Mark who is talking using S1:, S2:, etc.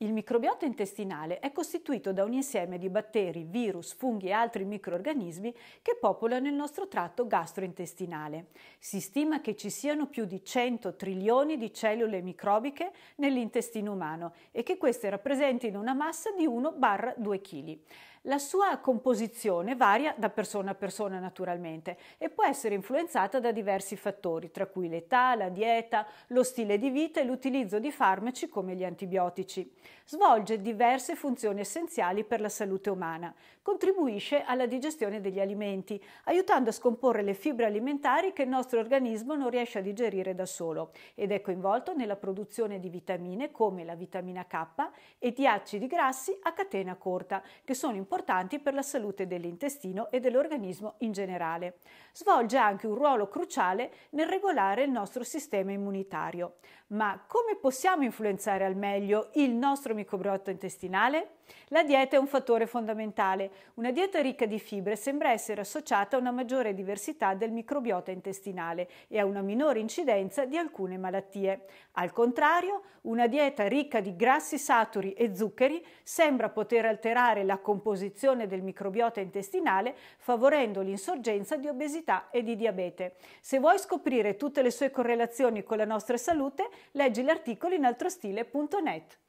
S1: Il microbiota intestinale è costituito da un insieme di batteri, virus, funghi e altri microorganismi che popolano il nostro tratto gastrointestinale. Si stima che ci siano più di 100 trilioni di cellule microbiche nell'intestino umano e che queste rappresentino una massa di 1-2 kg. La sua composizione varia da persona a persona naturalmente e può essere influenzata da diversi fattori, tra cui l'età, la dieta, lo stile di vita e l'utilizzo di farmaci come gli antibiotici. Svolge diverse funzioni essenziali per la salute umana. Contribuisce alla digestione degli alimenti, aiutando a scomporre le fibre alimentari che il nostro organismo non riesce a digerire da solo ed è coinvolto nella produzione di vitamine come la vitamina K e di acidi grassi a catena corta, che sono importanti per la salute dell'intestino e dell'organismo in generale. Svolge anche un ruolo cruciale nel regolare il nostro sistema immunitario. Ma come possiamo influenzare al meglio il nostro nostro microbiota intestinale? La dieta è un fattore fondamentale. Una dieta ricca di fibre sembra essere associata a una maggiore diversità del microbiota intestinale e a una minore incidenza di alcune malattie. Al contrario, una dieta ricca di grassi saturi e zuccheri sembra poter alterare la composizione del microbiota intestinale, favorendo l'insorgenza di obesità e di diabete. Se vuoi scoprire tutte le sue correlazioni con la nostra salute, leggi l'articolo in altrostile.net.